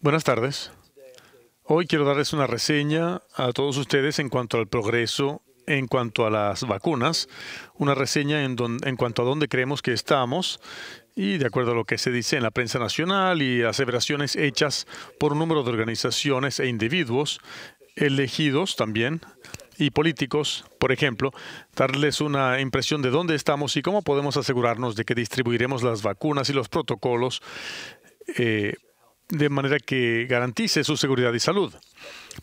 Buenas tardes. Hoy quiero darles una reseña a todos ustedes en cuanto al progreso, en cuanto a las vacunas, una reseña en, en cuanto a dónde creemos que estamos y de acuerdo a lo que se dice en la prensa nacional y aseveraciones hechas por un número de organizaciones e individuos elegidos también y políticos, por ejemplo, darles una impresión de dónde estamos y cómo podemos asegurarnos de que distribuiremos las vacunas y los protocolos eh, de manera que garantice su seguridad y salud.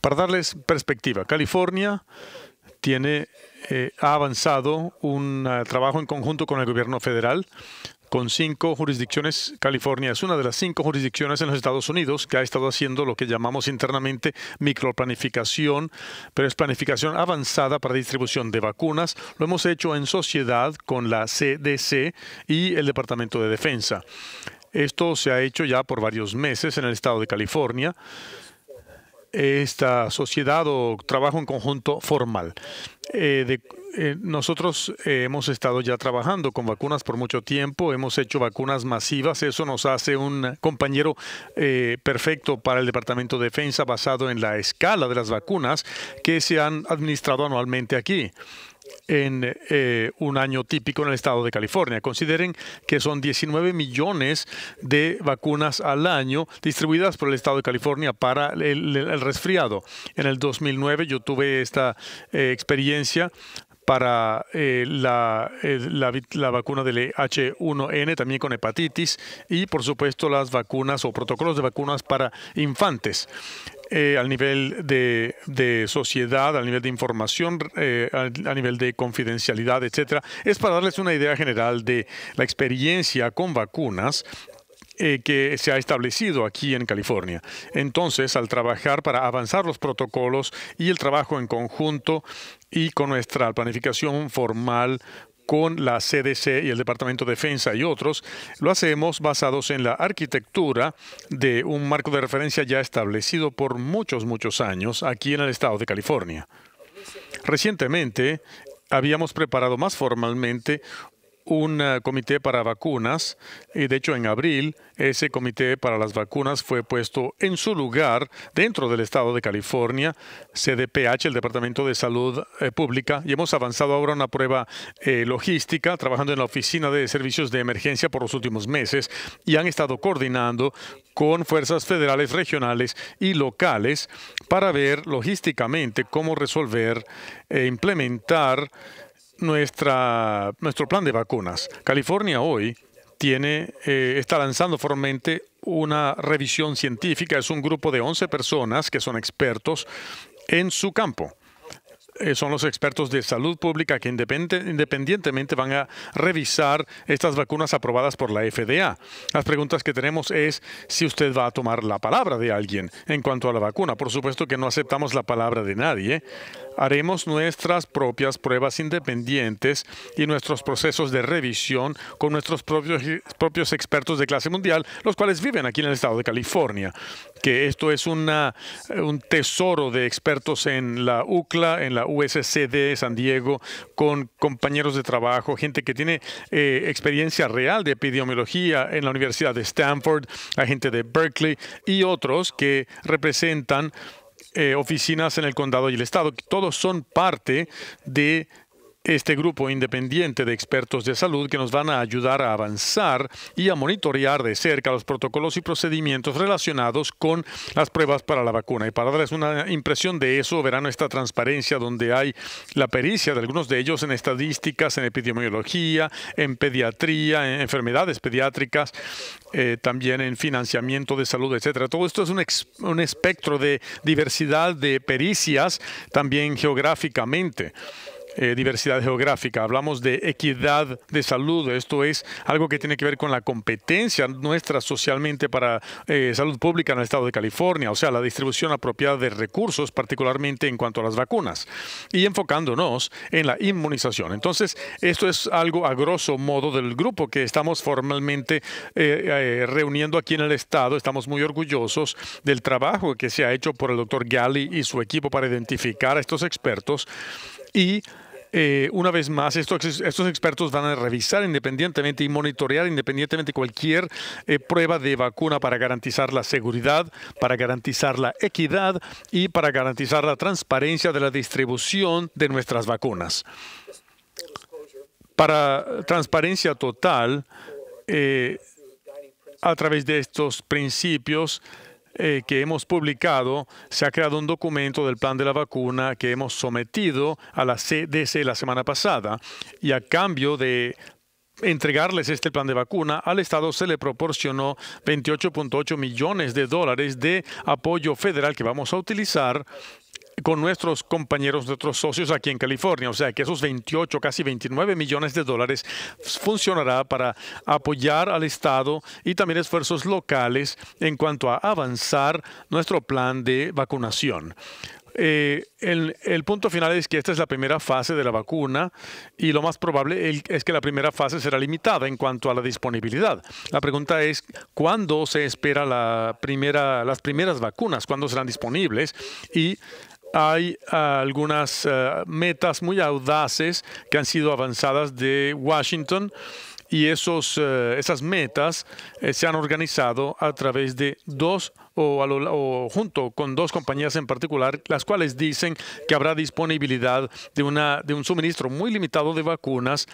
Para darles perspectiva, California tiene, eh, ha avanzado un ah, trabajo en conjunto con el gobierno federal con cinco jurisdicciones. California es una de las cinco jurisdicciones en los Estados Unidos que ha estado haciendo lo que llamamos internamente microplanificación, pero es planificación avanzada para distribución de vacunas. Lo hemos hecho en sociedad con la CDC y el Departamento de Defensa. Esto se ha hecho ya por varios meses en el estado de California. Esta sociedad o trabajo en conjunto formal. Eh, eh, nosotros eh, hemos estado ya trabajando con vacunas por mucho tiempo, hemos hecho vacunas masivas, eso nos hace un compañero perfecto para el Departamento de Defensa basado en la escala de las vacunas que se han administrado anualmente aquí en eh, un año típico en el estado de California. Consideren que son 19 millones de vacunas al año distribuidas por el estado de California para el, resfriado. En el 2009 yo tuve esta eh, experiencia para eh, la, la, la, vacuna del e H1N, también con hepatitis, y por supuesto las vacunas o protocolos de vacunas para infantes. Eh, al nivel de, sociedad, al nivel de información, eh, a, nivel de confidencialidad, etcétera, es para darles una idea general de la experiencia con vacunas eh, que se ha establecido aquí en California. Entonces, al trabajar para avanzar los protocolos y el trabajo en conjunto y con nuestra planificación formal con la CDC y el Departamento de Defensa y otros, lo hacemos basados en la arquitectura de un marco de referencia ya establecido por muchos, muchos años aquí en el estado de California. Recientemente habíamos preparado más formalmente un eh, comité para vacunas y de hecho en abril ese comité para las vacunas fue puesto en su lugar dentro del estado de California, CDPH, el Departamento de Salud eh, Pública, y hemos avanzado ahora una prueba eh, logística trabajando en la Oficina de Servicios de Emergencia por los últimos meses y han estado coordinando con fuerzas federales, regionales y locales para ver logísticamente cómo resolver e implementar nuestra, nuestro plan de vacunas. California hoy tiene, eh, está lanzando formalmente una revisión científica. Es un grupo de 11 personas que son expertos en su campo. Eh, son los expertos de salud pública que independientemente van a revisar estas vacunas aprobadas por la FDA. Las preguntas que tenemos es si usted va a tomar la palabra de alguien en cuanto a la vacuna. Por supuesto que no aceptamos la palabra de nadie. Haremos nuestras propias pruebas independientes y nuestros procesos de revisión con nuestros propios, propios expertos de clase mundial, los cuales viven aquí en el estado de California. Que esto es una, eh, un tesoro de expertos en la UCLA, en la USCD San Diego, con compañeros de trabajo, gente que tiene eh, experiencia real de epidemiología en la Universidad de Stanford, la gente de Berkeley y otros que representan eh, oficinas en el condado y el estado. Todos son parte de este grupo independiente de expertos de salud que nos van a ayudar a avanzar y a monitorear de cerca los protocolos y procedimientos relacionados con las pruebas para la vacuna. Y para darles una impresión de eso, verán esta transparencia donde hay la pericia de algunos de ellos en estadísticas, en epidemiología, en pediatría, en enfermedades pediátricas, eh, también en financiamiento de salud, etcétera. Todo esto es un, un espectro de diversidad de pericias, también geográficamente. Eh, diversidad geográfica, hablamos de equidad de salud, esto es algo que tiene que ver con la competencia nuestra socialmente para eh, salud pública en el estado de California, o sea, la distribución apropiada de recursos, particularmente en cuanto a las vacunas, y enfocándonos en la inmunización. Entonces, esto es algo a grosso modo del grupo que estamos formalmente eh, reuniendo aquí en el estado, estamos muy orgullosos del trabajo que se ha hecho por el doctor Gali y su equipo para identificar a estos expertos y eh, una vez más, estos, expertos van a revisar independientemente y monitorear independientemente cualquier eh, prueba de vacuna para garantizar la seguridad, para garantizar la equidad y para garantizar la transparencia de la distribución de nuestras vacunas. Para transparencia total, eh, a través de estos principios, eh, que hemos publicado, se ha creado un documento del plan de la vacuna que hemos sometido a la CDC la semana pasada y a cambio de entregarles este plan de vacuna, al Estado se le proporcionó 28.8 millones de dólares de apoyo federal que vamos a utilizar con nuestros compañeros, nuestros socios aquí en California. O sea que esos 28, casi 29 millones de dólares funcionará para apoyar al Estado y también esfuerzos locales en cuanto a avanzar nuestro plan de vacunación. Eh, el, punto final es que esta es la primera fase de la vacuna y lo más probable es que la primera fase será limitada en cuanto a la disponibilidad. La pregunta es cuándo se espera la primera, las primeras vacunas, cuándo serán disponibles y hay ah, algunas ah, metas muy audaces que han sido avanzadas de Washington y ah, esas metas eh, se han organizado a través de dos o, junto con dos compañías en particular, las cuales dicen que habrá disponibilidad de, una, de un suministro muy limitado de vacunas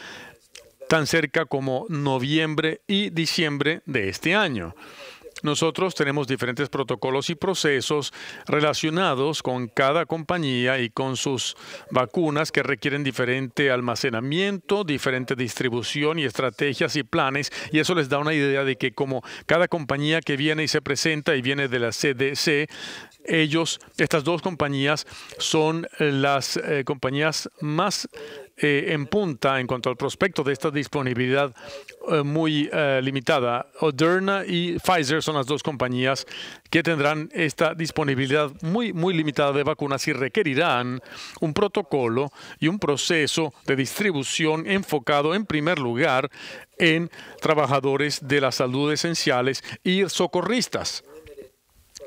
tan cerca como noviembre y diciembre de este año. Nosotros tenemos diferentes protocolos y procesos relacionados con cada compañía y con sus vacunas que requieren diferente almacenamiento, diferente distribución y estrategias y planes. Y eso les da una idea de que como cada compañía que viene y se presenta y viene de la CDC, ellos, estas dos compañías son las eh, compañías más eh, en punta en cuanto al prospecto de esta disponibilidad eh, muy eh, limitada. Moderna y Pfizer son las dos compañías que tendrán esta disponibilidad muy, muy limitada de vacunas y requerirán un protocolo y un proceso de distribución enfocado en primer lugar en trabajadores de la salud esenciales y socorristas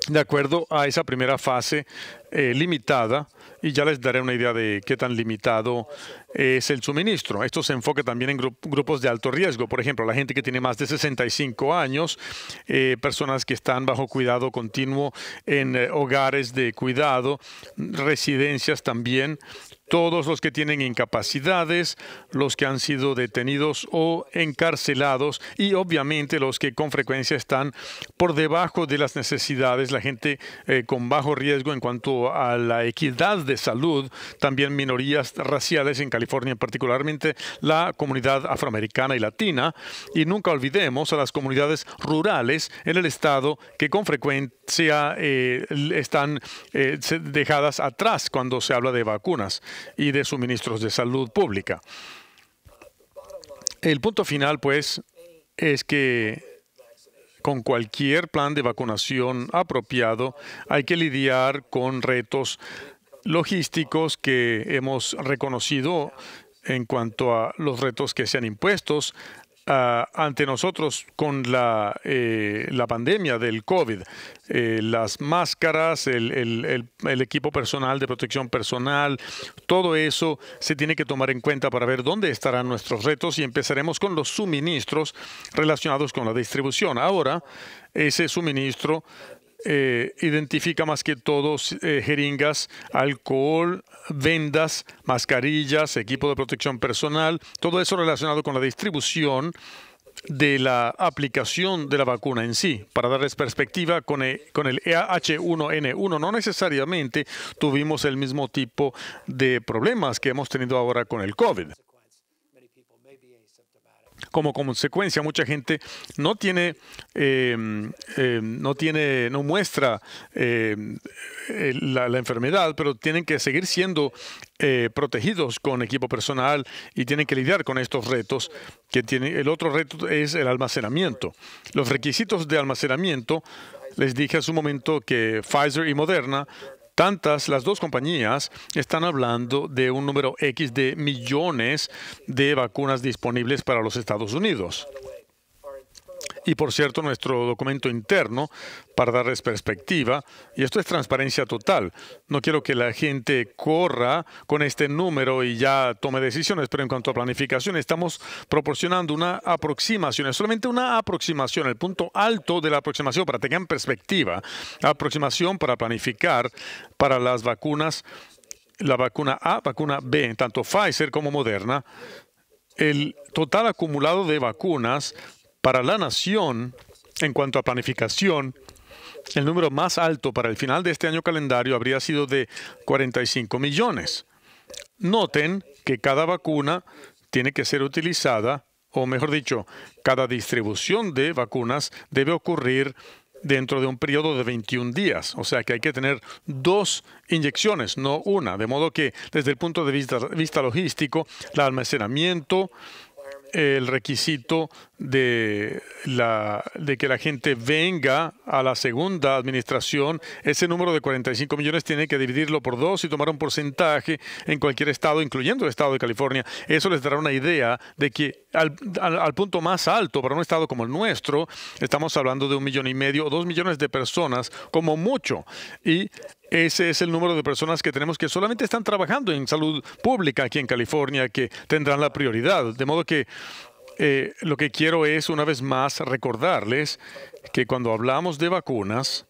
de acuerdo a esa primera fase limitada, y ya les daré una idea de qué tan limitado es el suministro. Esto se enfoca también en grupos de alto riesgo, por ejemplo, la gente que tiene más de 65 años, eh, personas que están bajo cuidado continuo en eh, hogares de cuidado, residencias también, todos los que tienen incapacidades, los que han sido detenidos o encarcelados y obviamente los que con frecuencia están por debajo de las necesidades, la gente eh, con bajo riesgo en cuanto a la equidad de salud, también minorías raciales en California California, particularmente la comunidad afroamericana y latina, y nunca olvidemos a las comunidades rurales en el estado que con frecuencia eh, están eh, dejadas atrás cuando se habla de vacunas y de suministros de salud pública. El punto final, pues, es que con cualquier plan de vacunación apropiado hay que lidiar con retos logísticos que hemos reconocido en cuanto a los retos que se han impuestos ah, ante nosotros con la, eh, pandemia del COVID. Eh, las máscaras, el, equipo personal de protección personal, todo eso se tiene que tomar en cuenta para ver dónde estarán nuestros retos y empezaremos con los suministros relacionados con la distribución. Ahora, ese suministro eh, identifica más que todo eh, jeringas, alcohol, vendas, mascarillas, equipo de protección personal, todo eso relacionado con la distribución de la aplicación de la vacuna en sí. Para darles perspectiva, con el, con el EAH1N1 no necesariamente tuvimos el mismo tipo de problemas que hemos tenido ahora con el COVID como consecuencia mucha gente no tiene, eh, eh, no tiene, no muestra eh, la, enfermedad, pero tienen que seguir siendo protegidos con equipo personal y tienen que lidiar con estos retos que tiene. El otro reto es el almacenamiento. Los requisitos de almacenamiento les dije hace un momento que Pfizer y Moderna tantas, las dos compañías están hablando de un número X de millones de vacunas disponibles para los Estados Unidos y por cierto nuestro documento interno para darles perspectiva. Y esto es transparencia total. No quiero que la gente corra con este número y ya tome decisiones, pero en cuanto a planificación estamos proporcionando una aproximación, es solamente una aproximación, el punto alto de la aproximación para que tengan perspectiva, aproximación para planificar para las vacunas, la vacuna A, vacuna B, tanto Pfizer como Moderna. El total acumulado de vacunas para la nación en cuanto a planificación. El número más alto para el final de este año calendario habría sido de 45 millones. Noten que cada vacuna tiene que ser utilizada, o mejor dicho, cada distribución de vacunas debe ocurrir dentro de un periodo de 21 días. O sea que hay que tener dos inyecciones, no una. De modo que desde el punto de vista, vista logístico, el almacenamiento el requisito de, la, de que la gente venga a la segunda administración, ese número de 45 millones tiene que dividirlo por dos y tomar un porcentaje en cualquier estado, incluyendo el estado de California. Eso les dará una idea de que al, punto más alto para un estado como el nuestro, estamos hablando de un millón y medio o dos millones de personas como mucho. Ese es el número de personas que tenemos que solamente están trabajando en salud pública aquí en California, que tendrán la prioridad. De modo que eh, lo que quiero es una vez más recordarles que cuando hablamos de vacunas,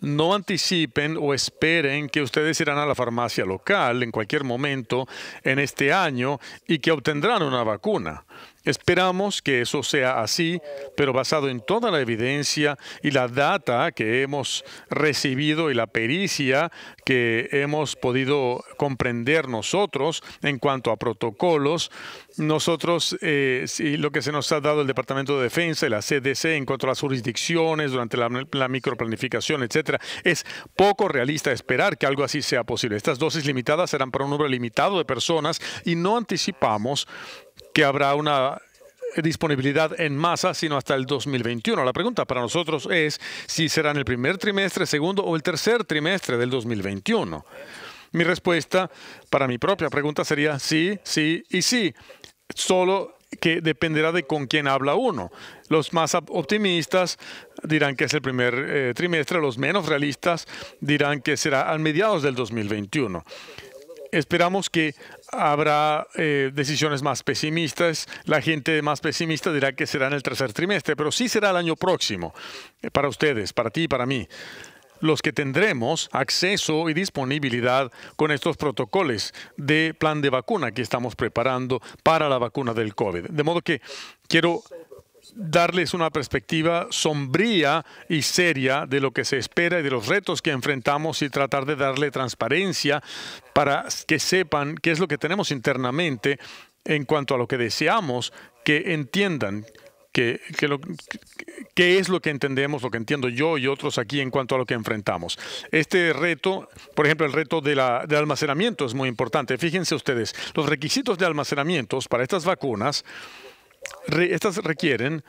no anticipen o esperen que ustedes irán a la farmacia local en cualquier momento en este año y que obtendrán una vacuna. Esperamos que eso sea así, pero basado en toda la evidencia y la data que hemos recibido y la pericia que hemos podido comprender nosotros en cuanto a protocolos, nosotros, eh, lo que se nos ha dado el Departamento de Defensa y la CDC en cuanto a las jurisdicciones durante la, la microplanificación, etcétera, es poco realista esperar que algo así sea posible. Estas dosis limitadas serán para un número limitado de personas y no anticipamos que habrá una disponibilidad en masa, sino hasta el 2021. La pregunta para nosotros es si será en el primer trimestre, segundo o el tercer trimestre del 2021. Mi respuesta para mi propia pregunta sería sí, sí y sí, solo que dependerá de con quién habla uno. Los más optimistas dirán que es el primer eh, trimestre, los menos realistas dirán que será a mediados del 2021 esperamos que habrá eh, decisiones más pesimistas. La gente más pesimista dirá que será en el tercer trimestre, pero sí será el año próximo eh, para ustedes, para ti y para mí los que tendremos acceso y disponibilidad con estos protocolos de plan de vacuna que estamos preparando para la vacuna del COVID. De modo que quiero darles una perspectiva sombría y seria de lo que se espera y de los retos que enfrentamos y tratar de darle transparencia para que sepan qué es lo que tenemos internamente en cuanto a lo que deseamos, que entiendan qué que es lo que entendemos, lo que entiendo yo y otros aquí en cuanto a lo que enfrentamos. Este reto, por ejemplo, el reto de, la, almacenamiento es muy importante. Fíjense ustedes, los requisitos de almacenamiento para estas vacunas estas requieren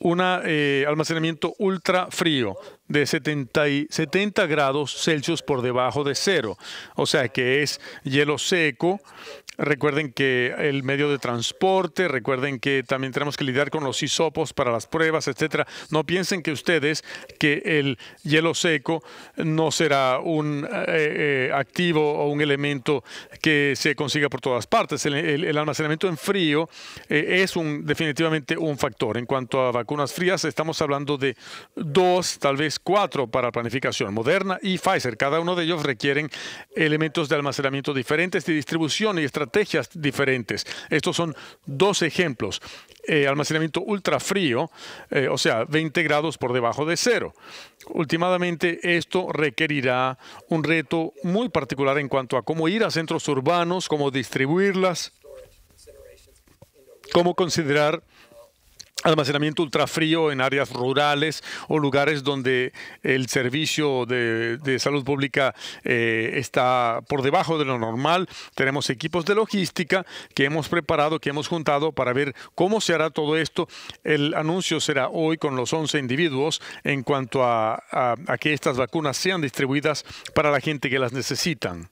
un eh, almacenamiento ultra frío de 70, y 70 grados Celsius por debajo de cero. O sea que es hielo seco. Recuerden que el medio de transporte, recuerden que también tenemos que lidiar con los hisopos para las pruebas, etcétera. No piensen que ustedes que el hielo seco no será un eh, eh, activo o un elemento que se consiga por todas partes. El, almacenamiento en frío eh, es un definitivamente un factor. En cuanto a vacunas frías, estamos hablando de dos, tal vez cuatro para planificación, Moderna y Pfizer. Cada uno de ellos requieren elementos de almacenamiento diferentes, y distribución y estrategias diferentes. Estos son dos ejemplos. Eh, almacenamiento ultra frío, eh, o sea, 20 grados por debajo de cero. Últimamente, esto requerirá un reto muy particular en cuanto a cómo ir a centros urbanos, cómo distribuirlas, cómo considerar almacenamiento ultrafrío en áreas rurales o lugares donde el servicio de, salud pública eh, está por debajo de lo normal. Tenemos equipos de logística que hemos preparado, que hemos juntado para ver cómo se hará todo esto. El anuncio será hoy con los 11 individuos en cuanto a que estas vacunas sean distribuidas para la gente que las necesitan.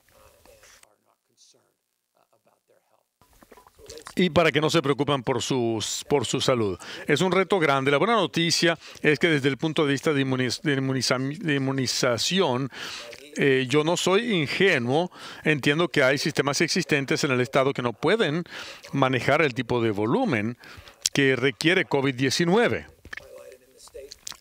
y para que no se preocupan por, sus, por su salud. Es un reto grande. La buena noticia es que desde el punto de vista de, inmunización, eh, yo no soy ingenuo, entiendo que hay sistemas existentes en el Estado que no pueden manejar el tipo de volumen que requiere COVID-19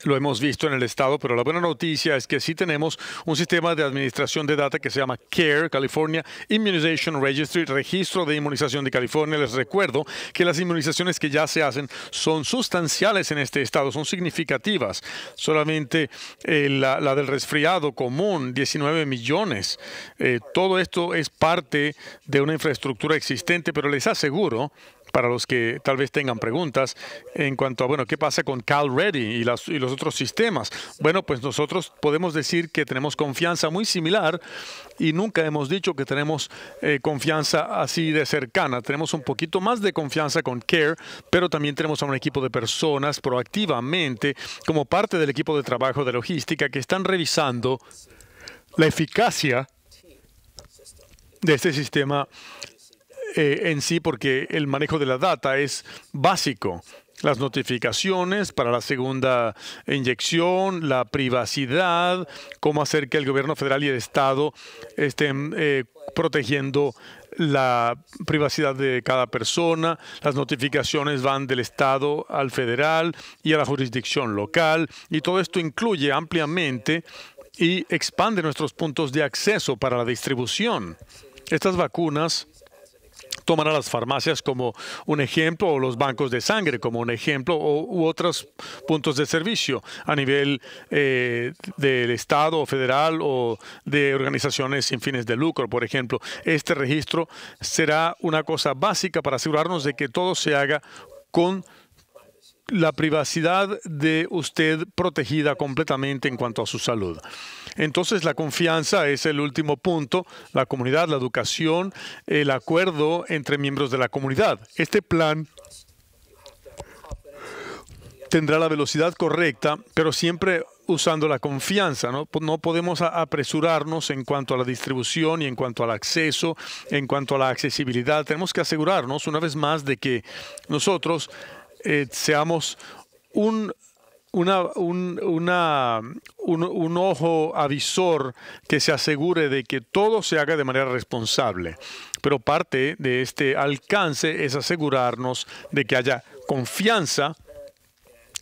lo hemos visto en el estado, pero la buena noticia es que sí tenemos un sistema de administración de data que se llama CARE, California Immunization Registry, Registro de Inmunización de California. Les recuerdo que las inmunizaciones que ya se hacen son sustanciales en este estado, son significativas. Solamente eh, la, del resfriado común, 19 millones. Eh, todo esto es parte de una infraestructura existente, pero les aseguro para los que tal vez tengan preguntas en cuanto a, bueno, ¿qué pasa con CalReady y, las, y los otros sistemas? Bueno, pues nosotros podemos decir que tenemos confianza muy similar y nunca hemos dicho que tenemos eh, confianza así de cercana. Tenemos un poquito más de confianza con CARE, pero también tenemos a un equipo de personas proactivamente como parte del equipo de trabajo de logística que están revisando la eficacia de este sistema eh, en sí porque el manejo de la data es básico. Las notificaciones para la segunda inyección, la privacidad, cómo hacer que el gobierno federal y el Estado estén eh, protegiendo la privacidad de cada persona, las notificaciones van del Estado al federal y a la jurisdicción local, y todo esto incluye ampliamente y expande nuestros puntos de acceso para la distribución. Estas vacunas tomar a las farmacias como un ejemplo o los bancos de sangre como un ejemplo o, u otros puntos de servicio a nivel eh, del Estado o federal o de organizaciones sin fines de lucro, por ejemplo. Este registro será una cosa básica para asegurarnos de que todo se haga con la privacidad de usted protegida completamente en cuanto a su salud. Entonces la confianza es el último punto, la comunidad, la educación, el acuerdo entre miembros de la comunidad. Este plan tendrá la velocidad correcta, pero siempre usando la confianza. ¿no? podemos apresurarnos en cuanto a la distribución y en cuanto al acceso, en cuanto a la accesibilidad. Tenemos que asegurarnos una vez más de que nosotros eh, seamos un un, ojo avisor que se asegure de que todo se haga de manera responsable. Pero parte de este alcance es asegurarnos de que haya confianza,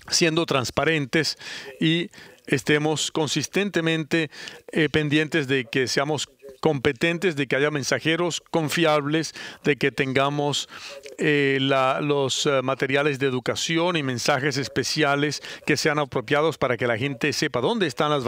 siendo transparentes y estemos consistentemente eh, pendientes de que seamos competentes, de que haya mensajeros confiables, de que tengamos eh, los eh, materiales de educación y mensajes especiales que sean apropiados para que la gente sepa dónde están las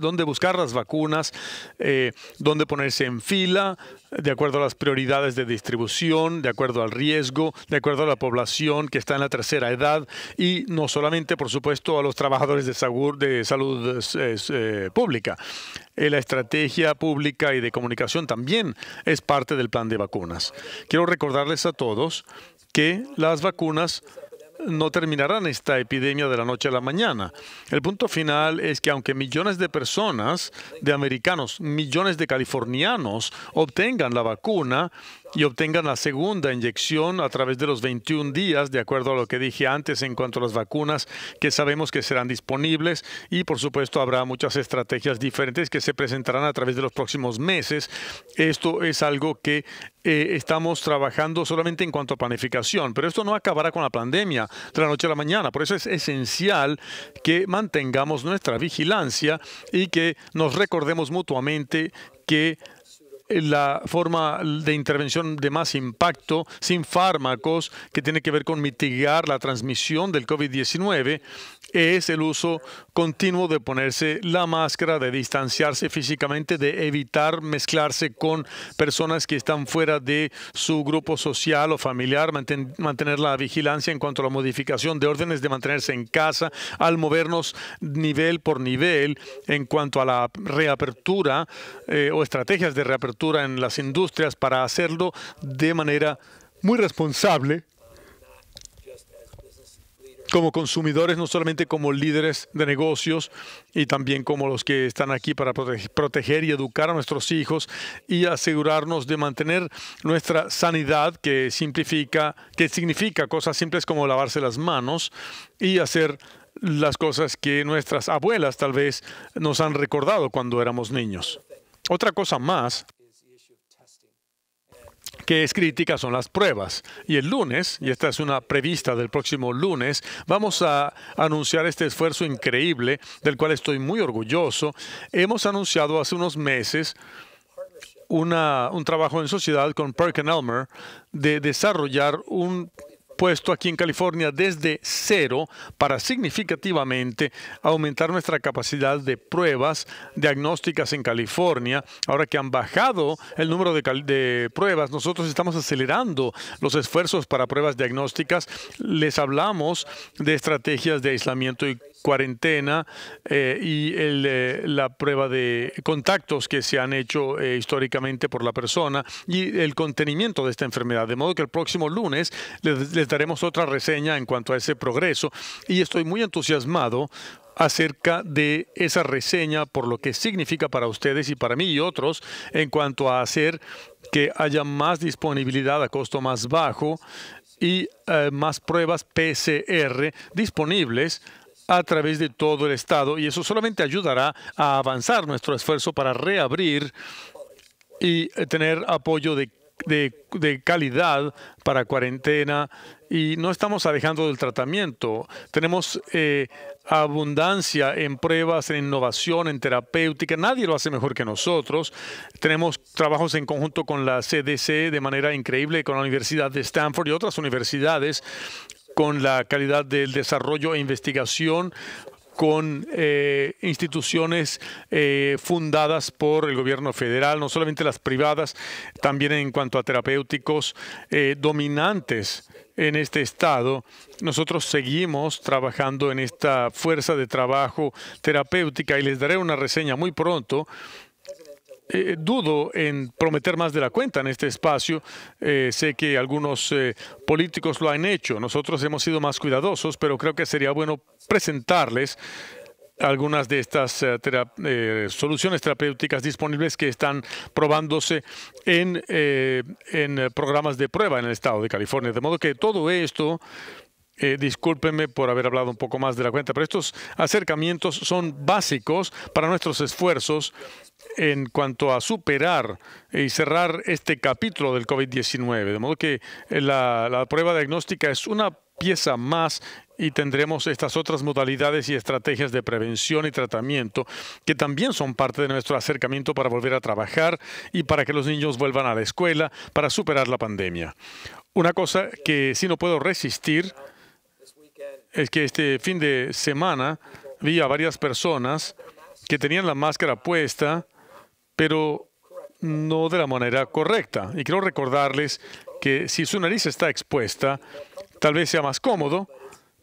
dónde buscar las vacunas, eh, dónde ponerse en fila, de acuerdo a las prioridades de distribución, de acuerdo al riesgo, de acuerdo a la población que está en la tercera edad y no solamente, por supuesto, a los trabajadores de, salud, de salud pública. la estrategia pública y de comunicación también es parte del plan de vacunas. Quiero recordarles a todos que las vacunas no terminarán esta epidemia de la noche a la mañana. El punto final es que aunque millones de personas, de americanos, millones de californianos obtengan la vacuna, y obtengan la segunda inyección a través de los 21 días, de acuerdo a lo que dije antes en cuanto a las vacunas que sabemos que serán disponibles y por supuesto habrá muchas estrategias diferentes que se presentarán a través de los próximos meses. Esto es algo que eh, estamos trabajando solamente en cuanto a planificación, pero esto no acabará con la pandemia de la noche a la mañana, por eso es esencial que mantengamos nuestra vigilancia y que nos recordemos mutuamente que la forma de intervención de más impacto sin fármacos que tiene que ver con mitigar la transmisión del COVID-19 es el uso continuo de ponerse la máscara, de distanciarse físicamente, de evitar mezclarse con personas que están fuera de su grupo social o familiar, mantener la vigilancia en cuanto a la modificación de órdenes de mantenerse en casa, al movernos nivel por nivel en cuanto a la reapertura eh, o estrategias de reapertura en las industrias para hacerlo de manera muy responsable como consumidores, no solamente como líderes de negocios y también como los que están aquí para proteger y educar a nuestros hijos y asegurarnos de mantener nuestra sanidad que simplifica, que significa cosas simples como lavarse las manos y hacer las cosas que nuestras abuelas tal vez nos han recordado cuando éramos niños. Otra cosa más que es crítica son las pruebas. Y el lunes, y esta es una prevista del próximo lunes, vamos a anunciar este esfuerzo increíble del cual estoy muy orgulloso. Hemos anunciado hace unos meses una, un trabajo en sociedad con Perkin Elmer de desarrollar un puesto aquí en California desde cero para significativamente aumentar nuestra capacidad de pruebas diagnósticas en California. Ahora que han bajado el número de, de pruebas, nosotros estamos acelerando los esfuerzos para pruebas diagnósticas. Les hablamos de estrategias de aislamiento y cuarentena eh, y el, la prueba de contactos que se han hecho eh, históricamente por la persona y el contenimiento de esta enfermedad. De modo que el próximo lunes les, daremos otra reseña en cuanto a ese progreso y estoy muy entusiasmado acerca de esa reseña por lo que significa para ustedes y para mí y otros en cuanto a hacer que haya más disponibilidad a costo más bajo y eh, más pruebas PCR disponibles a través de todo el Estado y eso solamente ayudará a avanzar nuestro esfuerzo para reabrir y eh, tener apoyo de, calidad para cuarentena y no estamos alejando del tratamiento. Tenemos eh, abundancia en pruebas, en innovación, en terapéutica. Nadie lo hace mejor que nosotros. Tenemos trabajos en conjunto con la CDC de manera increíble, con la Universidad de Stanford y otras universidades con la calidad del desarrollo e investigación con eh, instituciones eh, fundadas por el gobierno federal, no solamente las privadas, también en cuanto a terapéuticos eh, dominantes en este estado. Nosotros seguimos trabajando en esta fuerza de trabajo terapéutica y les daré una reseña muy pronto eh, dudo en prometer más de la cuenta en este espacio. Eh, sé que algunos eh, políticos lo han hecho. Nosotros hemos sido más cuidadosos, pero creo que sería bueno presentarles algunas de estas soluciones terapéuticas disponibles que están probándose en, programas de prueba en el estado de California. De modo que todo esto, discúlpenme por haber hablado un poco más de la cuenta, pero estos acercamientos son básicos para nuestros esfuerzos en cuanto a superar y cerrar este capítulo del COVID-19. De modo que eh, la, prueba diagnóstica es una pieza más y tendremos estas otras modalidades y estrategias de prevención y tratamiento que también son parte de nuestro acercamiento para volver a trabajar y para que los niños vuelvan a la escuela para superar la pandemia. Una cosa que sí no puedo resistir es que este fin de semana vi a varias personas que tenían la máscara puesta pero no de la manera correcta. Y quiero recordarles que si su nariz está expuesta, tal vez sea más cómodo,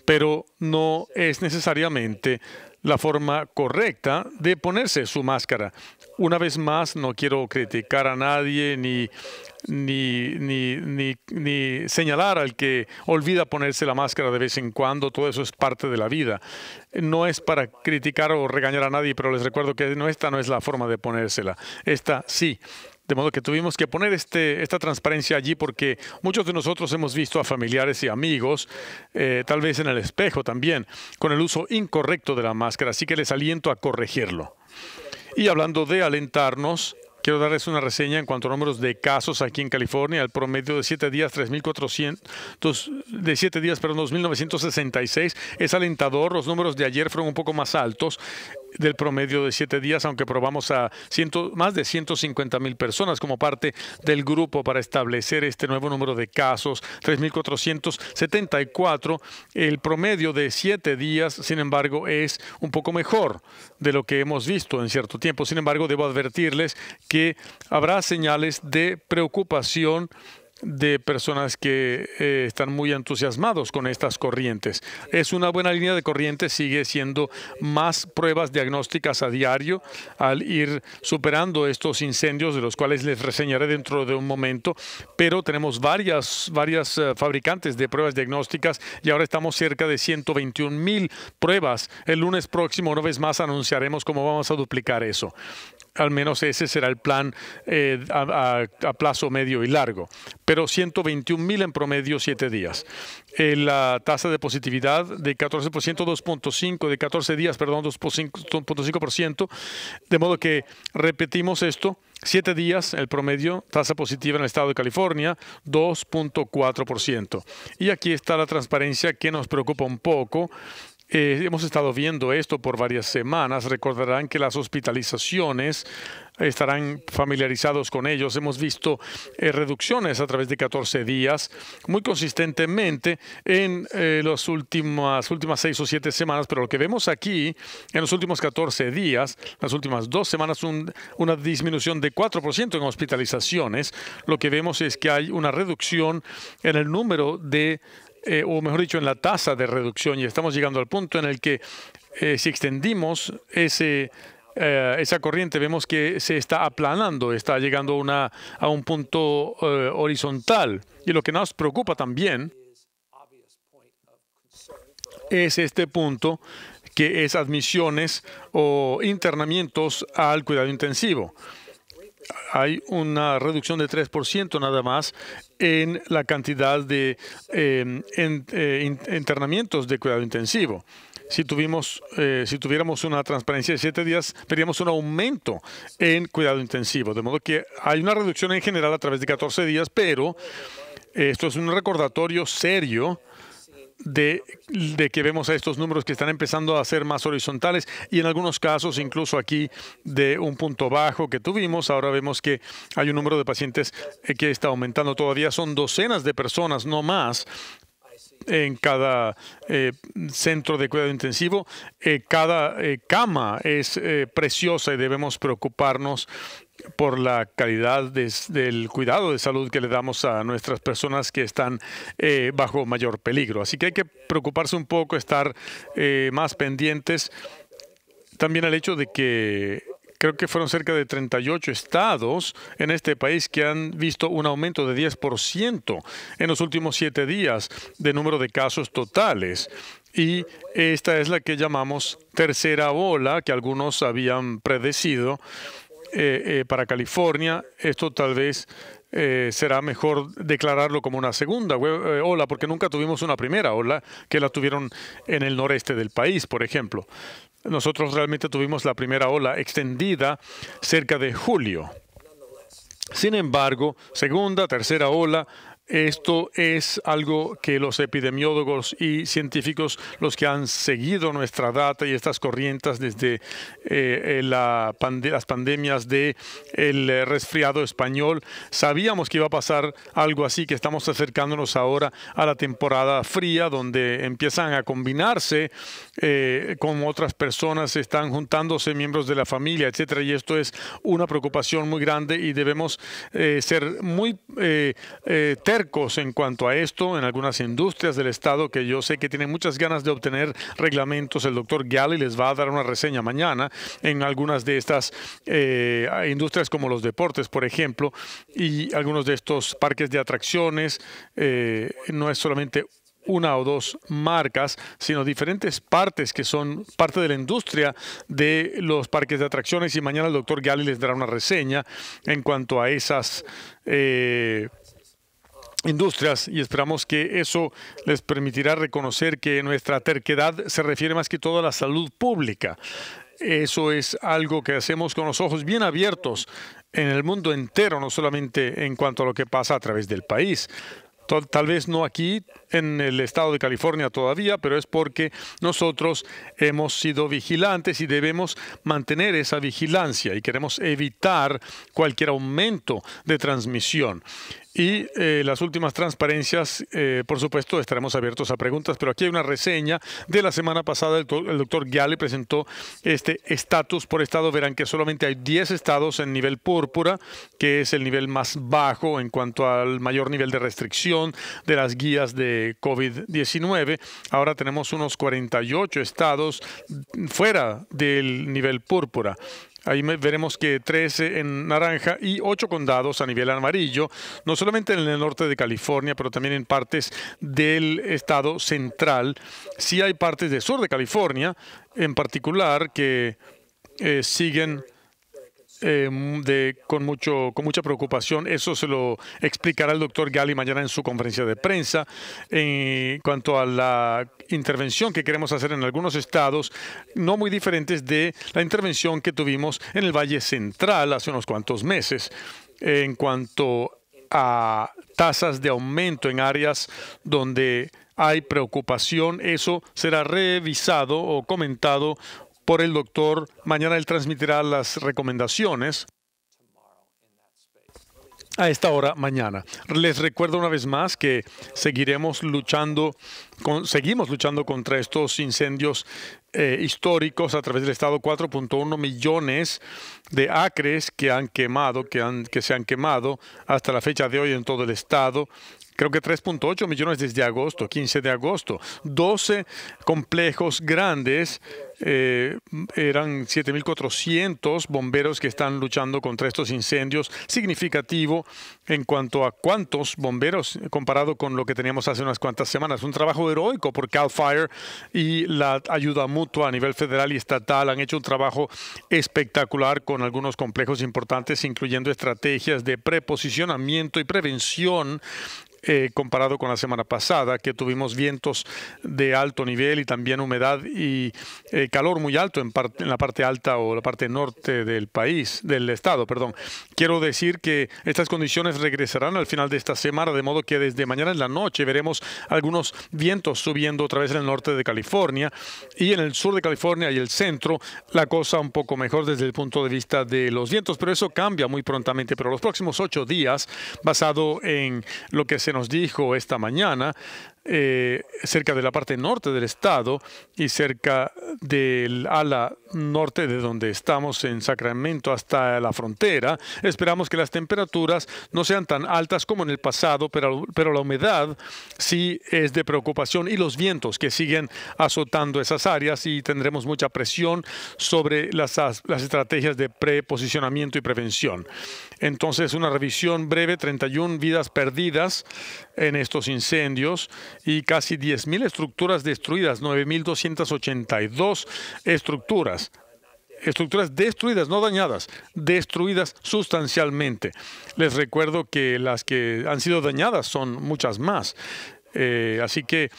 pero no es necesariamente la forma correcta de ponerse su máscara. Una vez más, no quiero criticar a nadie ni, ni, señalar al que olvida ponerse la máscara de vez en cuando. Todo eso es parte de la vida. No es para criticar o regañar a nadie, pero les recuerdo que no, esta no es la forma de ponérsela. Esta sí de modo que tuvimos que poner este, esta transparencia allí porque muchos de nosotros hemos visto a familiares y amigos, eh, tal vez en el espejo también, con el uso incorrecto de la máscara. Así que les aliento a corregirlo. Y hablando de alentarnos, quiero darles una reseña en cuanto a números de casos aquí en California. El promedio de 7 días, 3.400, de 7 días, perdón, 2.966 es alentador. Los números de ayer fueron un poco más altos del promedio de siete días, aunque probamos a más de 150 mil personas como parte del grupo para establecer este nuevo número de casos, 3.474. El promedio de siete días, sin embargo, es un poco mejor de lo que hemos visto en cierto tiempo. Sin embargo, debo advertirles que habrá señales de preocupación de personas que eh, están muy entusiasmados con estas corrientes. Es una buena línea de corriente, sigue siendo más pruebas diagnósticas a diario al ir superando estos incendios, de los cuales les reseñaré dentro de un momento, pero tenemos varias, varias eh, fabricantes de pruebas diagnósticas y ahora estamos cerca de 121 mil pruebas. El lunes próximo, una vez más, anunciaremos cómo vamos a duplicar eso. Al menos ese será el plan eh, a, plazo medio y largo. Pero 121 mil en promedio, siete días. Eh, la tasa de positividad de 14%, 2.5, de 14 días, perdón, 2.5%. De modo que repetimos esto. 7 días el promedio, tasa positiva en el estado de California, 2.4%. Y aquí está la transparencia que nos preocupa un poco eh, hemos estado viendo esto por varias semanas. Recordarán que las hospitalizaciones estarán familiarizados con ellos. Hemos visto eh, reducciones a través de 14 días muy consistentemente en eh, las últimas, últimas 6 o siete semanas, pero lo que vemos aquí en los últimos 14 días, las últimas dos semanas, una disminución de 4% en hospitalizaciones. Lo que vemos es que hay una reducción en el número de eh, o mejor dicho, en la tasa de reducción y estamos llegando al punto en el que eh, si extendimos ese, eh, esa corriente, vemos que se está aplanando, está llegando una, a un punto horizontal. Y lo que nos preocupa también es este punto que es admisiones o internamientos al cuidado intensivo hay una reducción de 3% nada más en la cantidad de em, eh, internamientos de cuidado intensivo. Si, eh, si tuviéramos una transparencia de siete días, veríamos un aumento en cuidado intensivo. De modo que hay una reducción en general a través de 14 días, pero esto es un recordatorio serio de, que vemos a estos números que están empezando a ser más horizontales y en algunos casos incluso aquí de un punto bajo que tuvimos, ahora vemos que hay un número de pacientes eh, que está aumentando todavía, son docenas de personas, no más, en cada eh, centro de cuidado intensivo. Eh, cada cama es preciosa y debemos preocuparnos por la calidad del cuidado de salud que le damos a nuestras personas que están eh, bajo mayor peligro. Así que hay que preocuparse un poco, estar eh, más pendientes. También el hecho de que creo que fueron cerca de 38 estados en este país que han visto un aumento de 10% en los últimos siete días de número de casos totales. Y esta es la que llamamos tercera ola, que algunos habían predecido eh, eh, para California, esto tal vez eh, será mejor declararlo como una segunda ola, porque nunca tuvimos una primera ola que la tuvieron en el noreste del país, por ejemplo. Nosotros realmente tuvimos la primera ola extendida cerca de julio. Sin embargo, segunda, tercera ola esto es algo que los epidemiólogos y científicos, los que han seguido nuestra data y estas corrientes desde eh, eh, las pandemias del eh, resfriado español, sabíamos que iba a pasar algo así, que estamos acercándonos ahora a la temporada fría, donde empiezan a combinarse con otras personas, están juntándose miembros de la familia, etcétera, y esto es una preocupación muy grande y debemos ser muy eh, en cuanto a esto en algunas industrias del Estado que yo sé que tienen muchas ganas de obtener reglamentos. El doctor Gali les va a dar una reseña mañana en algunas de estas eh, industrias como los deportes, por ejemplo, y algunos de estos parques de atracciones. Eh, no es solamente una o dos marcas, sino diferentes partes que son parte de la industria de los parques de atracciones. Y mañana el doctor Gali les dará una reseña en cuanto a esas eh, industrias y esperamos que eso les permitirá reconocer que nuestra terquedad se refiere más que todo a la salud pública. Eso es algo que hacemos con los ojos bien abiertos en el mundo entero, no solamente en cuanto a lo que pasa a través del país. Tal vez no aquí en el estado de California todavía, pero es porque nosotros hemos sido vigilantes y debemos mantener esa vigilancia y queremos evitar cualquier aumento de transmisión. Y eh, las últimas transparencias, eh, por supuesto, estaremos abiertos a preguntas, pero aquí hay una reseña de la semana pasada. El, el doctor Gale presentó este estatus por estado. Verán que solamente hay 10 estados en nivel púrpura, que es el nivel más bajo en cuanto al mayor nivel de restricción de las guías de COVID-19. Ahora tenemos unos 48 estados fuera del nivel púrpura. Ahí veremos que 13 en naranja y 8 condados a nivel amarillo, no solamente en el norte de California, pero también en partes del estado central. Sí hay partes del sur de California, en particular, que eh, siguen eh, de, con, mucho, con mucha preocupación. Eso se lo explicará el doctor Gali mañana en su conferencia de prensa. En cuanto a la intervención que queremos hacer en algunos estados, no muy diferentes de la intervención que tuvimos en el Valle Central hace unos cuantos meses. En cuanto a tasas de aumento en áreas donde hay preocupación, eso será revisado o comentado por el doctor. Mañana él transmitirá las recomendaciones a esta hora mañana. Les recuerdo una vez más que seguiremos luchando, seguimos luchando contra estos incendios eh, históricos a través del Estado. 4.1 millones de acres que han quemado, que, han, que se han quemado hasta la fecha de hoy en todo el Estado creo que 3.8 millones desde agosto, 15 de agosto. 12 complejos grandes, eh, eran 7.400 bomberos que están luchando contra estos incendios. Significativo en cuanto a cuántos bomberos comparado con lo que teníamos hace unas cuantas semanas. Un trabajo heroico por Cal Fire y la ayuda mutua a nivel federal y estatal. Han hecho un trabajo espectacular con algunos complejos importantes, incluyendo estrategias de preposicionamiento y prevención eh, comparado con la semana pasada, que tuvimos vientos de alto nivel y también humedad y eh, calor muy alto en, la parte alta o la parte norte del país, del estado, perdón. Quiero decir que estas condiciones regresarán al final de esta semana, de modo que desde mañana en la noche veremos algunos vientos subiendo otra vez en el norte de California y en el sur de California y el centro, la cosa un poco mejor desde el punto de vista de los vientos, pero eso cambia muy prontamente, pero los próximos ocho días, basado en lo que se nos dijo esta mañana eh, cerca de la parte norte del estado y cerca del ala norte de donde estamos en Sacramento hasta la frontera. Esperamos que las temperaturas no sean tan altas como en el pasado, pero, pero la humedad sí es de preocupación y los vientos que siguen azotando esas áreas y tendremos mucha presión sobre las, las estrategias de preposicionamiento y prevención. Entonces, una revisión breve, 31 vidas perdidas en estos incendios y casi 10.000 estructuras destruidas, 9.282 estructuras estructuras destruidas, no dañadas, destruidas sustancialmente. Les recuerdo que las que han sido dañadas son muchas más. Eh, así que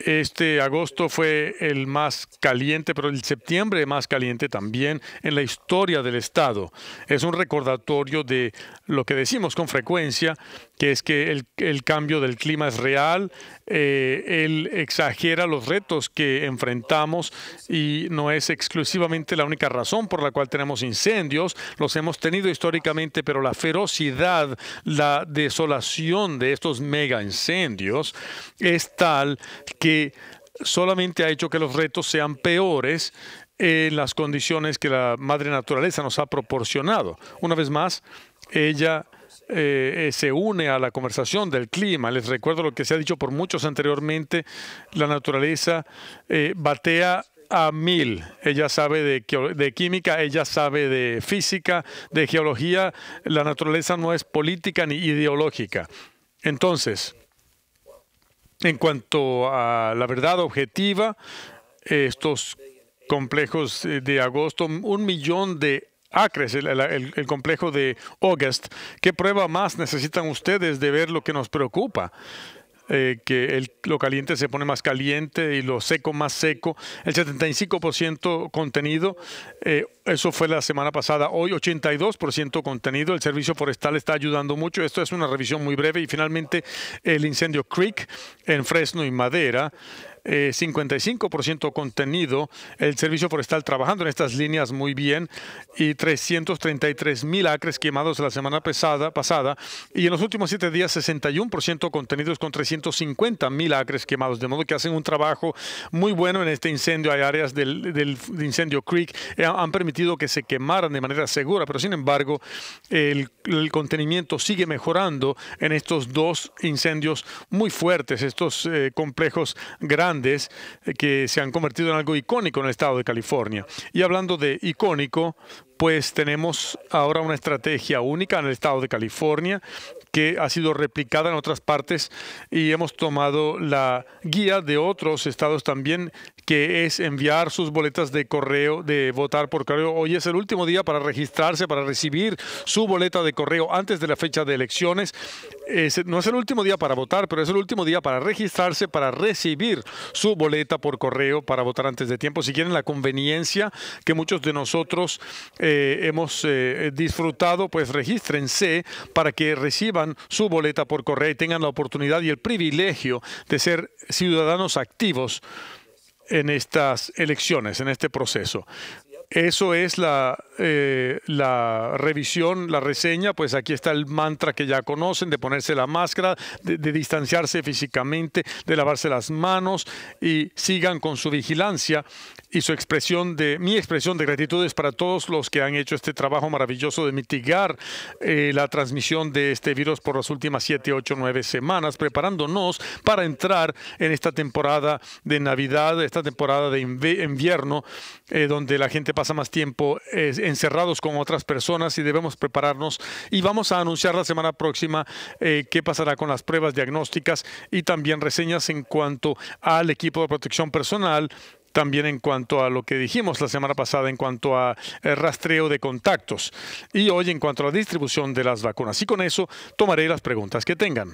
este agosto fue el más caliente, pero el septiembre más caliente también en la historia del Estado. Es un recordatorio de lo que decimos con frecuencia, que es que el, cambio del clima es real, eh, él exagera los retos que enfrentamos y no es exclusivamente la única razón por la cual tenemos incendios, los hemos tenido históricamente, pero la ferocidad, la desolación de estos mega incendios es tal que solamente ha hecho que los retos sean peores en las condiciones que la madre naturaleza nos ha proporcionado. Una vez más, ella eh, eh, se une a la conversación del clima. Les recuerdo lo que se ha dicho por muchos anteriormente, la naturaleza eh, batea a mil. Ella sabe de, de, química, ella sabe de física, de geología. La naturaleza no es política ni ideológica. Entonces, en cuanto a la verdad objetiva, estos complejos de agosto, un millón de Acres, ah, el, complejo de August. ¿Qué prueba más necesitan ustedes de ver lo que nos preocupa? Eh, que lo caliente se pone más caliente y lo seco más seco. El 75% contenido, eh, eso fue la semana pasada. Hoy 82% contenido. El servicio forestal está ayudando mucho. Esto es una revisión muy breve. Y finalmente el incendio Creek en Fresno y Madera eh, 55% contenido, el Servicio Forestal trabajando en estas líneas muy bien y 333 mil acres quemados la semana pesada, pasada y en los últimos siete días 61% contenidos con 350 mil acres quemados, de modo que hacen un trabajo muy bueno en este incendio. Hay áreas del, incendio Creek, eh, han permitido que se quemaran de manera segura, pero sin embargo el, contenimiento sigue mejorando en estos dos incendios muy fuertes, estos eh, complejos grandes eh, que se han convertido en algo icónico en el estado de California. Y hablando de icónico, pues tenemos ahora una estrategia única en el estado de California que ha sido replicada en otras partes y hemos tomado la guía de otros estados también, que es enviar sus boletas de correo, de votar por correo. Hoy es el último día para registrarse, para recibir su boleta de correo antes de la fecha de elecciones no es el último día para votar, pero es el último día para registrarse, para recibir su boleta por correo para votar antes de tiempo. Si quieren la conveniencia que muchos de nosotros eh, hemos eh, disfrutado, pues regístrense para que reciban su boleta por correo y tengan la oportunidad y el privilegio de ser ciudadanos activos en estas elecciones, en este proceso. Eso es la, eh, la, revisión, la reseña. Pues aquí está el mantra que ya conocen de ponerse la máscara, de, de, distanciarse físicamente, de lavarse las manos y sigan con su vigilancia y su expresión de mi expresión de gratitud es para todos los que han hecho este trabajo maravilloso de mitigar eh, la transmisión de este virus por las últimas siete, ocho, nueve semanas, preparándonos para entrar en esta temporada de Navidad, esta temporada de invierno, eh, donde la gente pasa más tiempo eh, encerrados con otras personas y debemos prepararnos. Y vamos a anunciar la semana próxima qué pasará con las pruebas diagnósticas y también reseñas en cuanto al equipo de protección personal también en cuanto a lo que dijimos la semana pasada en cuanto a eh, rastreo de contactos y hoy en cuanto a la distribución de las vacunas. Y con eso tomaré las preguntas que tengan.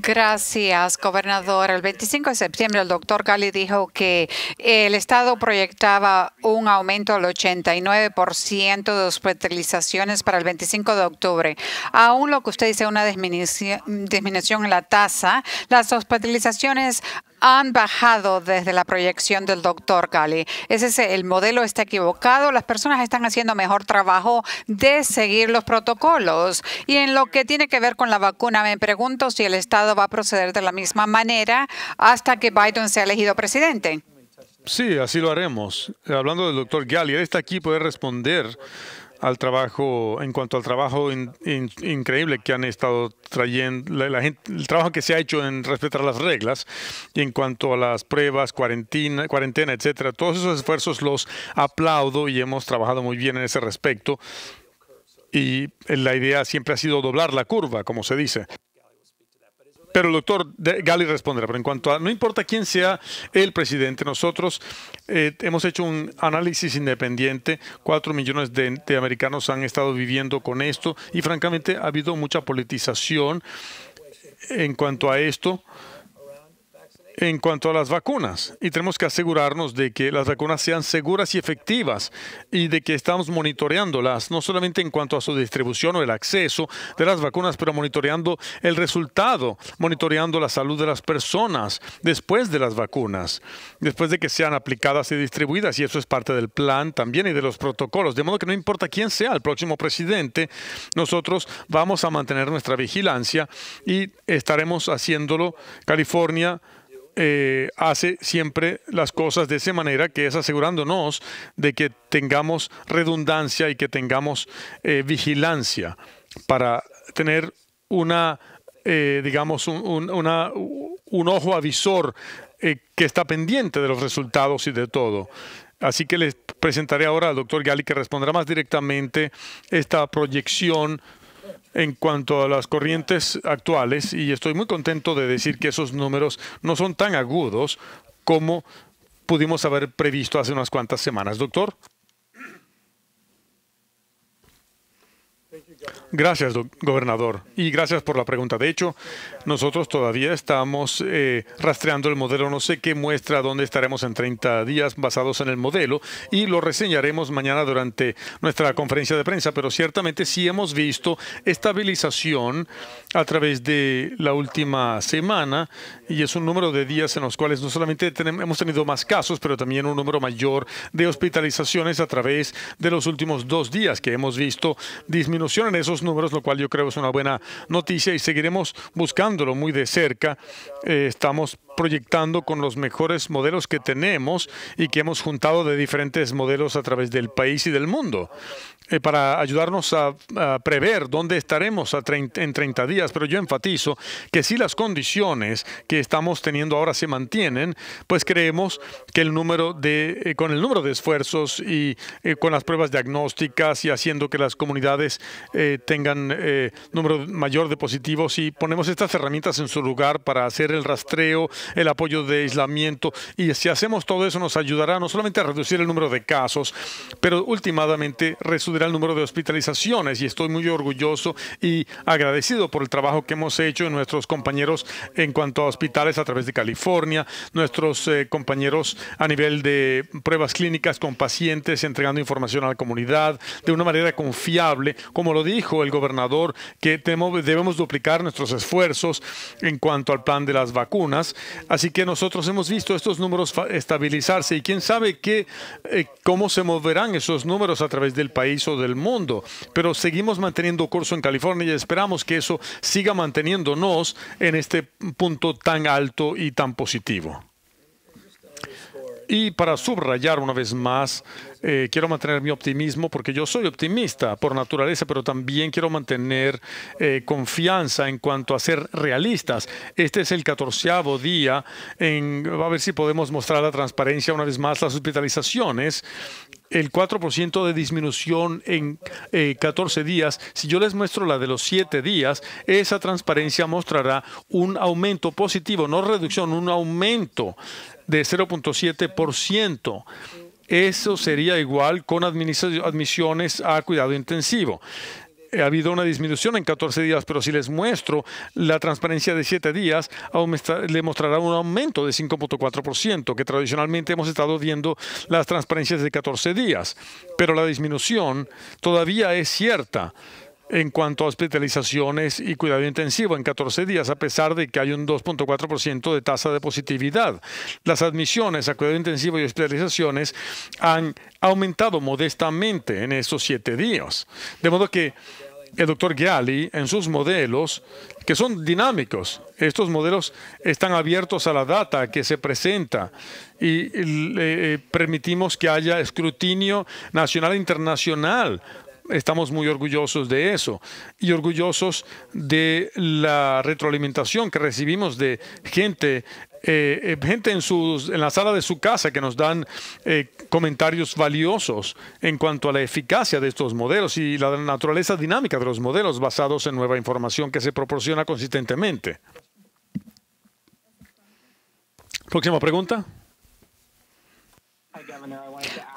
Gracias, gobernador. El 25 de septiembre, el doctor Cali dijo que el Estado proyectaba un aumento al 89% de hospitalizaciones para el 25 de octubre. Aún lo que usted dice, una disminución en la tasa, las hospitalizaciones han bajado desde la proyección del doctor Gali. Ese el modelo está equivocado. Las personas están haciendo mejor trabajo de seguir los protocolos. Y en lo que tiene que ver con la vacuna, me pregunto si el Estado va a proceder de la misma manera hasta que Biden sea elegido presidente. Sí, así lo haremos. Hablando del doctor Gali, está aquí para responder al trabajo, en cuanto al trabajo increíble que han estado trayendo, gente, el trabajo que se ha hecho en respetar las reglas, y en cuanto a las pruebas, cuarentena, cuarentena, etcétera, todos esos esfuerzos los aplaudo y hemos trabajado muy bien en ese respecto. Y la idea siempre ha sido doblar la curva, como se dice. Pero el doctor Gali responderá. Pero en cuanto a, no importa quién sea el presidente, nosotros eh, hemos hecho un análisis independiente. Cuatro millones de americanos han estado viviendo con esto y francamente ha habido mucha politización en cuanto a esto en cuanto a las vacunas y tenemos que asegurarnos de que las vacunas sean seguras y efectivas y de que estamos monitoreándolas, no solamente en cuanto a su distribución o el acceso de las vacunas, pero monitoreando el resultado, monitoreando la salud de las personas después de las vacunas, después de que sean aplicadas y distribuidas. Y eso es parte del plan también y de los protocolos. De modo que no importa quién sea el próximo presidente, nosotros vamos a mantener nuestra vigilancia y estaremos haciéndolo California eh, hace siempre las cosas de esa manera, que es asegurándonos de que tengamos redundancia y que tengamos eh, vigilancia para tener una, eh, digamos, un, un, ojo avisor que está pendiente de los resultados y de todo. Así que les presentaré ahora al doctor Gali que responderá más directamente esta proyección en cuanto a las corrientes actuales, y estoy muy contento de decir que esos números no son tan agudos como pudimos haber previsto hace unas cuantas semanas. Doctor. Gracias, gobernador. Y gracias por la pregunta. De hecho, nosotros todavía estamos eh, rastreando el modelo. No sé qué muestra dónde estaremos en 30 días basados en el modelo y lo reseñaremos mañana durante nuestra conferencia de prensa. Pero ciertamente sí hemos visto estabilización a través de la última semana y es un número de días en los cuales no solamente hemos tenido más casos, pero también un número mayor de hospitalizaciones a través de los últimos dos días que hemos visto disminución en esos números, lo cual yo creo es una buena noticia y seguiremos buscándolo muy de cerca. Eh, estamos proyectando con los mejores modelos que tenemos y que hemos juntado de diferentes modelos a través del país y del mundo. Eh, para ayudarnos a, prever dónde estaremos en 30 días, pero yo enfatizo que si las condiciones que estamos teniendo ahora se mantienen, pues creemos que el número de, eh, con el número de esfuerzos y eh, con las pruebas diagnósticas y haciendo que las comunidades tengan número mayor de positivos y ponemos estas herramientas en su lugar para hacer el rastreo, el apoyo de aislamiento y si hacemos todo eso nos ayudará no solamente a reducir el número de casos, pero últimamente el número de hospitalizaciones y estoy muy orgulloso y agradecido por el trabajo que hemos hecho en nuestros compañeros en cuanto a hospitales a través de California, nuestros eh, compañeros a nivel de pruebas clínicas con pacientes, entregando información a la comunidad de una manera confiable, como lo dijo el gobernador, que debemos duplicar nuestros esfuerzos en cuanto al plan de las vacunas. Así que nosotros hemos visto estos números estabilizarse y quién sabe qué, eh, cómo se moverán esos números a través del país del mundo, pero seguimos manteniendo curso en California y esperamos que eso siga manteniéndonos en este punto tan alto y tan positivo. Y para subrayar una vez más, eh, quiero mantener mi optimismo porque yo soy optimista por naturaleza, pero también quiero mantener eh, confianza en cuanto a ser realistas. Este es el catorceavo día. En, a ver si podemos mostrar la transparencia una vez más. Las hospitalizaciones el 4% de disminución en 14 eh, días, si yo les muestro la de los 7 días, esa transparencia mostrará un aumento positivo, no reducción, un aumento de 0.7%. Eso sería igual con admisiones a cuidado intensivo ha habido una disminución en 14 días, pero si les muestro la transparencia de 7 días, le mostrará un aumento de 5.4%, que tradicionalmente hemos estado viendo las transparencias de 14 días, pero la disminución todavía es cierta en cuanto a hospitalizaciones y cuidado intensivo en 14 días, a pesar de que hay un 2.4% de tasa de positividad. Las admisiones a cuidado intensivo y hospitalizaciones han aumentado modestamente en estos siete días. De modo que el doctor Giali, en sus modelos, que son dinámicos, estos modelos están abiertos a la data que se presenta y eh, permitimos que haya escrutinio nacional e internacional Estamos muy orgullosos de eso y orgullosos de la retroalimentación que recibimos de gente eh, eh, gente en, sus, en la sala de su casa que nos dan eh, comentarios valiosos en cuanto a la eficacia de estos modelos y la naturaleza dinámica de los modelos basados en nueva información que se proporciona consistentemente. Próxima pregunta.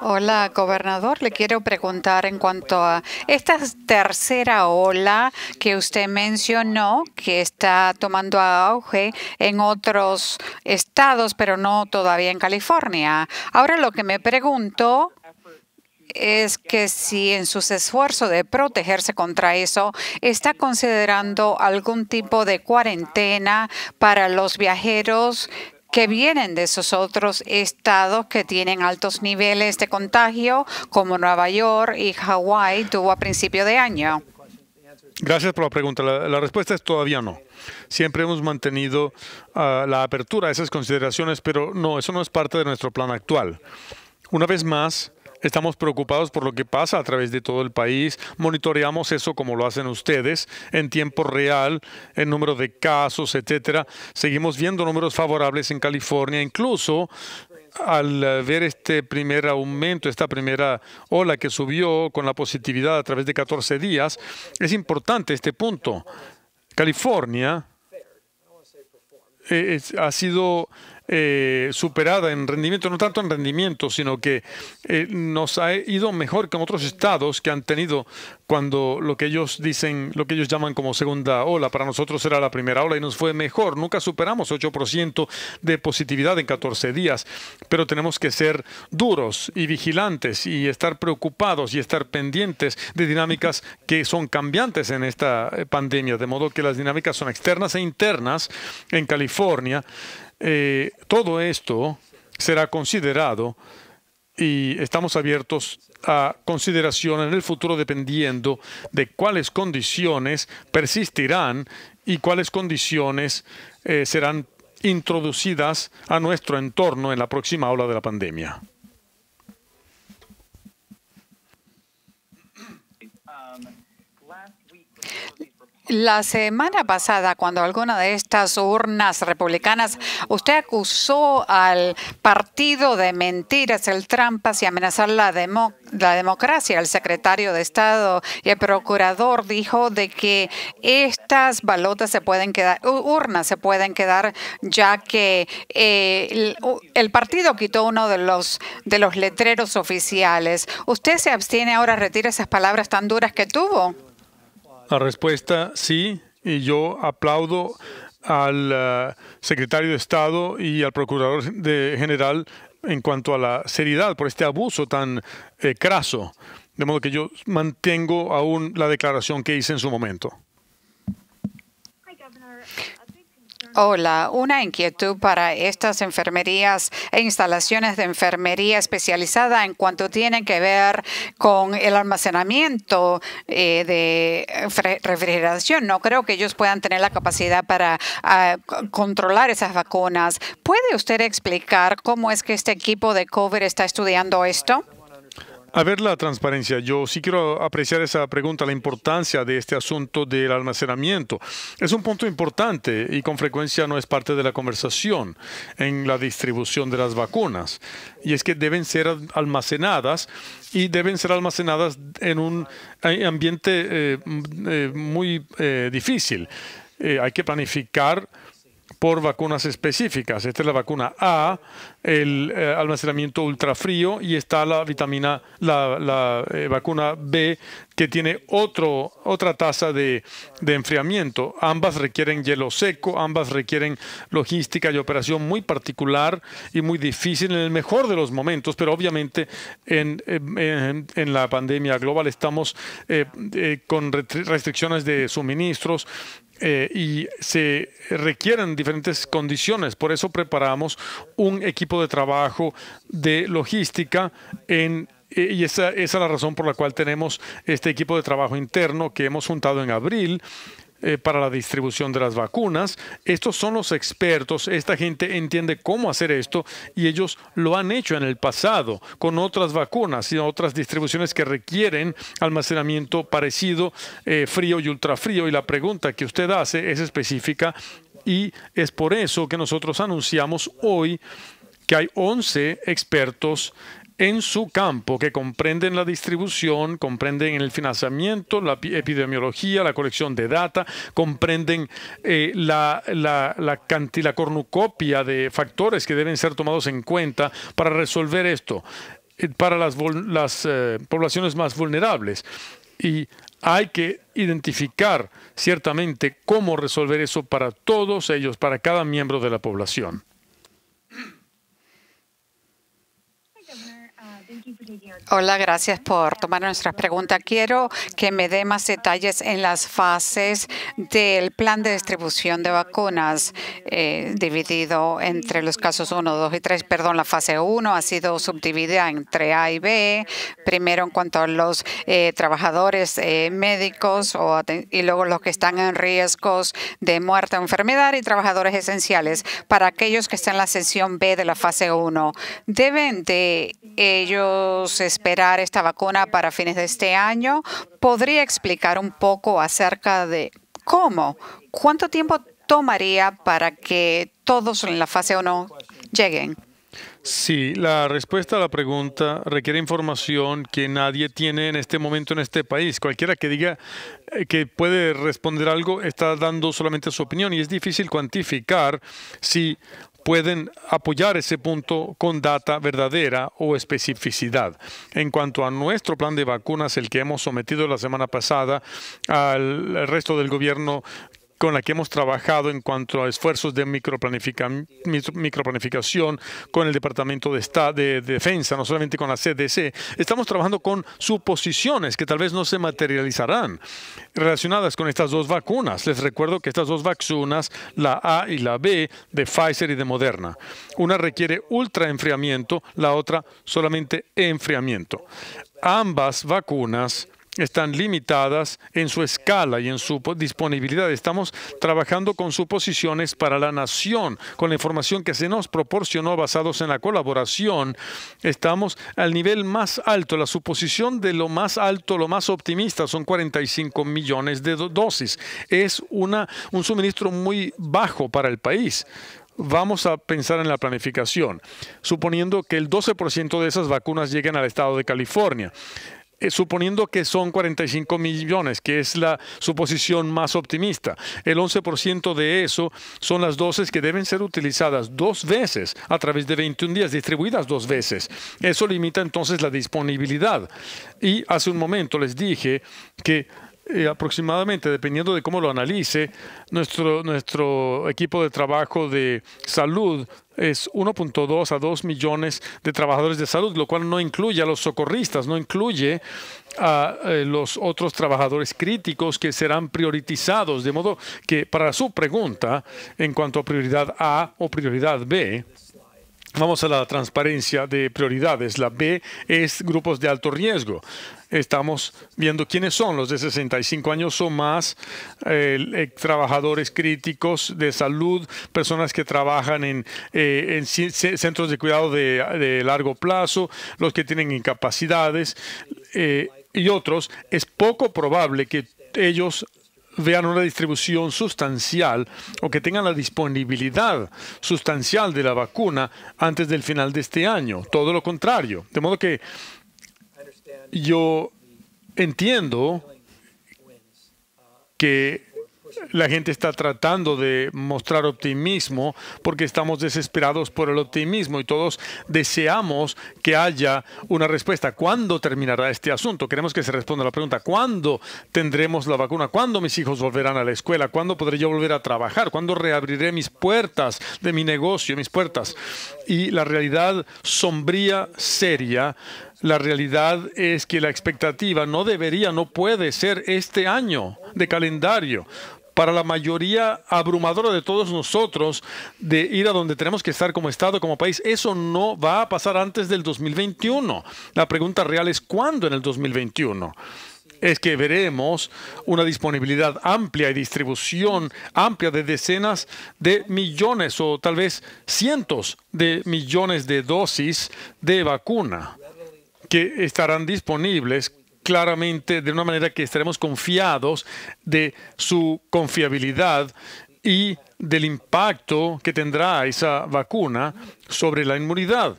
Hola, gobernador. Le quiero preguntar en cuanto a esta tercera ola que usted mencionó, que está tomando auge en otros estados, pero no todavía en California. Ahora lo que me pregunto es que si en sus esfuerzos de protegerse contra eso está considerando algún tipo de cuarentena para los viajeros que vienen de esos otros estados que tienen altos niveles de contagio, como Nueva York y Hawái tuvo a principio de año. Gracias por la pregunta. La, respuesta es todavía no. Siempre hemos mantenido ah, la apertura a esas consideraciones, pero no, eso no es parte de nuestro plan actual. Una vez más, Estamos preocupados por lo que pasa a través de todo el país. Monitoreamos eso como lo hacen ustedes en tiempo real, en número de casos, etcétera. Seguimos viendo números favorables en California, incluso al eh, ver este primer aumento, esta primera ola que subió con la positividad a través de 14 días, es importante este punto. California eh, ha sido eh, superada en rendimiento, no tanto en rendimiento, sino que eh, nos ha ido mejor que en otros estados que han tenido cuando lo que ellos dicen, lo que ellos llaman como segunda ola, para nosotros era la primera ola y nos fue mejor. Nunca superamos 8% de positividad en 14 días, pero tenemos que ser duros y vigilantes y estar preocupados y estar pendientes de dinámicas que son cambiantes en esta eh, pandemia, de modo que las dinámicas son externas e internas en California. Eh, todo esto será considerado y estamos abiertos a consideración en el futuro dependiendo de cuáles condiciones persistirán y cuáles condiciones eh, serán introducidas a nuestro entorno en la próxima ola de la pandemia. Um, la semana pasada, cuando alguna de estas urnas republicanas, usted acusó al partido de mentiras, el trampas y amenazar la, demo, la democracia. El secretario de Estado y el procurador dijo de que estas balotas se pueden quedar, urnas se pueden quedar, ya que eh, el, partido quitó uno de los de los letreros oficiales. ¿Usted se abstiene ahora, a retirar esas palabras tan duras que tuvo? La respuesta sí, y yo aplaudo al eh, secretario de Estado y al procurador de general en cuanto a la seriedad por este abuso tan eh, craso. De modo que yo mantengo aún la declaración que hice en su momento. Hola, una inquietud para estas enfermerías e instalaciones de enfermería especializada en cuanto tienen que ver con el almacenamiento eh, de refrigeración. No creo que ellos puedan tener la capacidad para ah, controlar esas vacunas. ¿Puede usted explicar cómo es que este equipo de Cover está estudiando esto? A ver la transparencia, yo sí quiero apreciar esa pregunta, la importancia de este asunto del almacenamiento. Es un punto importante y con frecuencia no es parte de la conversación en la distribución de las vacunas. Y es que deben ser almacenadas y deben ser almacenadas en un eh, ambiente eh, eh, muy difícil. hay que planificar por vacunas específicas. Esta es la vacuna A, el eh, almacenamiento ultrafrío, y está la vitamina, la, eh, vacuna B, que tiene otro, otra tasa de, enfriamiento. Ambas requieren hielo seco, ambas requieren logística y operación muy particular y muy difícil en el mejor de los momentos, pero obviamente en, la pandemia global estamos eh, con restricciones de suministros, eh, y se requieren diferentes condiciones. Por eso preparamos un equipo de trabajo de logística en eh, y esa, esa, es la razón por la cual tenemos este equipo de trabajo interno que hemos juntado en abril eh, para la distribución de las vacunas. Estos son los expertos, esta gente entiende cómo hacer esto y ellos lo han hecho en el pasado con otras vacunas y otras distribuciones que requieren almacenamiento parecido, eh, frío y ultrafrío. Y la pregunta que usted hace es específica y es por eso que nosotros anunciamos hoy que hay 11 expertos en su campo, que comprenden la distribución, comprenden el financiamiento, la epidemiología, la colección de data, comprenden eh, la, cornucopia de factores que deben ser tomados en cuenta para resolver esto, eh, para las, eh, poblaciones más vulnerables. Y hay que identificar ciertamente cómo resolver eso para todos ellos, para cada miembro de la población. Hola, gracias por tomar nuestra pregunta. Quiero que me dé más detalles en las fases del plan de distribución de vacunas eh, dividido entre los casos 1, 2 y 3. Perdón, la fase 1 ha sido subdividida entre A y B. Primero en cuanto a los eh, trabajadores eh, médicos y luego los que están en riesgos de muerte o enfermedad y trabajadores esenciales. Para aquellos que están en la sesión B de la fase 1, ¿deben de ellos esperar esta vacuna para fines de este año? ¿Podría explicar un poco acerca de cómo? ¿Cuánto tiempo tomaría para que todos en la fase 1 lleguen? Sí, la respuesta a la pregunta requiere información que nadie tiene en este momento en este país. Cualquiera que diga eh, que puede responder algo está dando solamente su opinión y es difícil cuantificar si pueden apoyar ese punto con data verdadera o especificidad. En cuanto a nuestro plan de vacunas, el que hemos sometido la semana pasada al resto del gobierno con la que hemos trabajado en cuanto a esfuerzos de microplanificación con el Departamento de, de Defensa, no solamente con la CDC. Estamos trabajando con suposiciones que tal vez no se materializarán relacionadas con estas dos vacunas. Les recuerdo que estas dos vacunas, la A y la B de Pfizer y de Moderna, una requiere ultraenfriamiento, la otra solamente enfriamiento. Ambas vacunas están limitadas en su escala y en su disponibilidad. Estamos trabajando con suposiciones para la nación, con la información que se nos proporcionó basados en la colaboración. Estamos al nivel más alto, la suposición de lo más alto, lo más optimista, son 45 millones de dosis. Es una, un suministro muy bajo para el país vamos a pensar en la planificación, suponiendo que el 12% de esas vacunas lleguen al estado de California. Eh, suponiendo que son 45 millones, que es la suposición más optimista, el 11% de eso son las dosis que deben ser utilizadas dos veces a través de 21 días, distribuidas dos veces. Eso limita entonces la disponibilidad. Y hace un momento les dije que eh, aproximadamente, dependiendo de cómo lo analice, nuestro, nuestro equipo de trabajo de salud es 1.2 a 2 millones de trabajadores de salud, lo cual no incluye a los socorristas, no incluye a eh, los otros trabajadores críticos que serán priorizados. de modo que para su pregunta en cuanto a prioridad A o prioridad B, Vamos a la transparencia de prioridades. La B es grupos de alto riesgo estamos viendo quiénes son los de 65 años o más, trabajadores críticos de salud, personas que trabajan en, eh, centros de cuidado de, largo plazo, los que tienen incapacidades eh, y otros. Es poco probable que ellos vean una distribución sustancial o que tengan la disponibilidad sustancial de la vacuna antes del final de este año. Todo lo contrario. De modo que yo entiendo que la gente está tratando de mostrar optimismo porque estamos desesperados por el optimismo y todos deseamos que haya una respuesta. ¿Cuándo terminará este asunto? Queremos que se responda la pregunta. ¿Cuándo tendremos la vacuna? ¿Cuándo mis hijos volverán a la escuela? ¿Cuándo podré yo volver a trabajar? ¿Cuándo reabriré mis puertas de mi negocio, mis puertas? Y la realidad sombría, seria, la realidad es que la expectativa no debería, no puede ser este año de calendario para la mayoría abrumadora de todos nosotros de ir a donde tenemos que estar como Estado, como país. Eso no va a pasar antes del 2021. La pregunta real es cuándo en el 2021 es que veremos una disponibilidad amplia y distribución amplia de decenas de millones o tal vez cientos de millones de dosis de vacuna que estarán disponibles claramente de una manera que estaremos confiados de su confiabilidad y del impacto que tendrá esa vacuna sobre la inmunidad,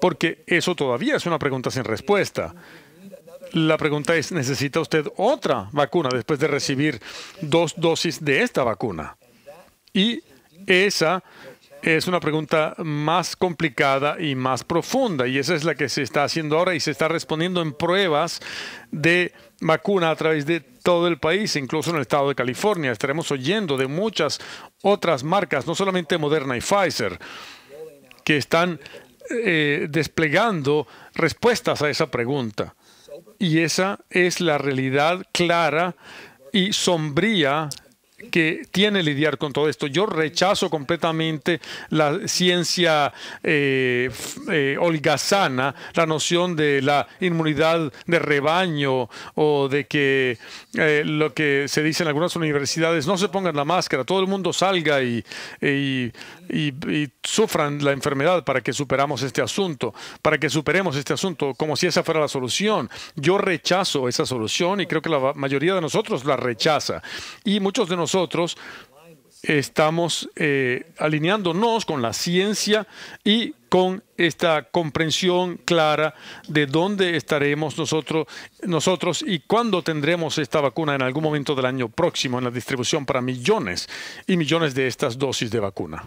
porque eso todavía es una pregunta sin respuesta. La pregunta es, ¿necesita usted otra vacuna después de recibir dos dosis de esta vacuna? Y esa es una pregunta más complicada y más profunda, y esa es la que se está haciendo ahora y se está respondiendo en pruebas de vacuna a través de todo el país, incluso en el estado de California. Estaremos oyendo de muchas otras marcas, no solamente Moderna y Pfizer, que están eh, desplegando respuestas a esa pregunta. Y esa es la realidad clara y sombría que tiene lidiar con todo esto. Yo rechazo completamente la ciencia eh, eh, holgazana, la noción de la inmunidad de rebaño o de que eh, lo que se dice en algunas universidades, no se pongan la máscara, todo el mundo salga y, y, sufran la enfermedad para que superamos este asunto, para que superemos este asunto, como si esa fuera la solución. Yo rechazo esa solución y creo que la mayoría de nosotros la rechaza. Y muchos de nosotros nosotros estamos eh, alineándonos con la ciencia y con esta comprensión clara de dónde estaremos nosotros, nosotros y cuándo tendremos esta vacuna en algún momento del año próximo en la distribución para millones y millones de estas dosis de vacuna.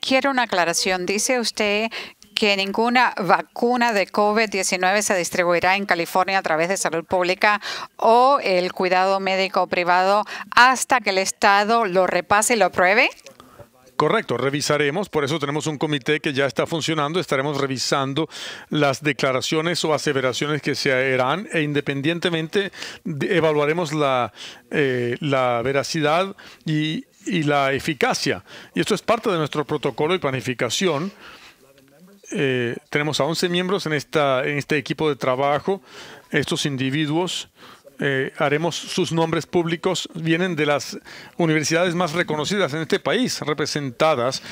Quiero una aclaración. Dice usted que ninguna vacuna de COVID-19 se distribuirá en California a través de salud pública o el cuidado médico privado hasta que el Estado lo repase y lo apruebe? Correcto, revisaremos, por eso tenemos un comité que ya está funcionando, estaremos revisando las declaraciones o aseveraciones que se harán e independientemente evaluaremos la, eh, la veracidad y, y la eficacia. Y esto es parte de nuestro protocolo y planificación. Eh, tenemos a 11 miembros en, esta, en este equipo de trabajo. Estos individuos eh, haremos sus nombres públicos, vienen de las universidades más reconocidas en este país, representadas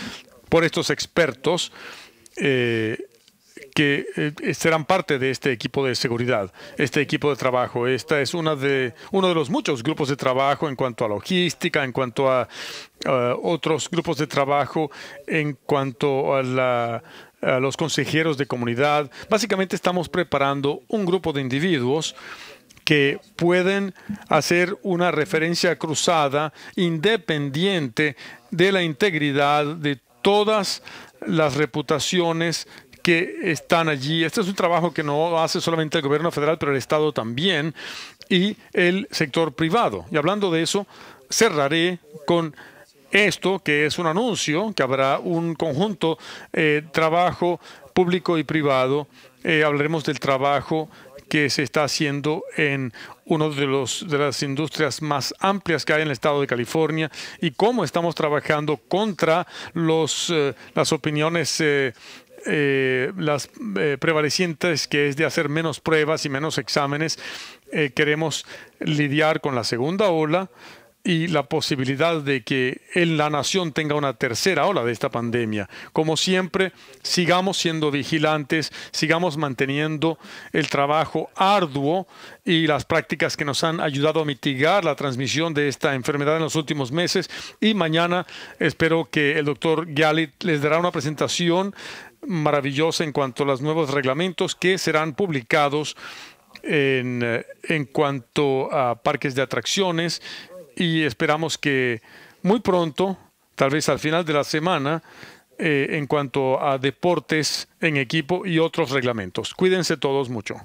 por estos expertos eh, que serán parte de este equipo de seguridad, este equipo de trabajo. Esta es una de, uno de los muchos grupos de trabajo en cuanto a logística, en cuanto a otros grupos de trabajo, en cuanto a la los consejeros de comunidad. Básicamente estamos preparando un grupo de individuos que pueden hacer una referencia cruzada independiente de la integridad de todas las reputaciones que están allí. Este es un trabajo que no hace solamente el gobierno federal, pero el Estado también y el sector privado. Y hablando de eso, cerraré con esto, que es un anuncio, que habrá un conjunto eh, trabajo público y privado. Eh, hablaremos del trabajo que se está haciendo en una de, los, de las industrias más amplias que hay en el estado de California y cómo estamos trabajando contra los, eh, las opiniones. Eh, las prevalecientes, que es de hacer menos pruebas y menos exámenes. queremos lidiar con la segunda ola y la posibilidad de que en la nación tenga una tercera ola de esta pandemia. Como siempre, sigamos siendo vigilantes, sigamos manteniendo el trabajo arduo y las prácticas que nos han ayudado a mitigar la transmisión de esta enfermedad en los últimos meses. Y mañana espero que el doctor Gallit les dará una presentación maravillosa en cuanto a los nuevos reglamentos que serán publicados en, eh, en cuanto a parques de atracciones y esperamos que muy pronto, tal vez al final de la semana, eh, en cuanto a deportes en equipo y otros reglamentos. Cuídense todos mucho.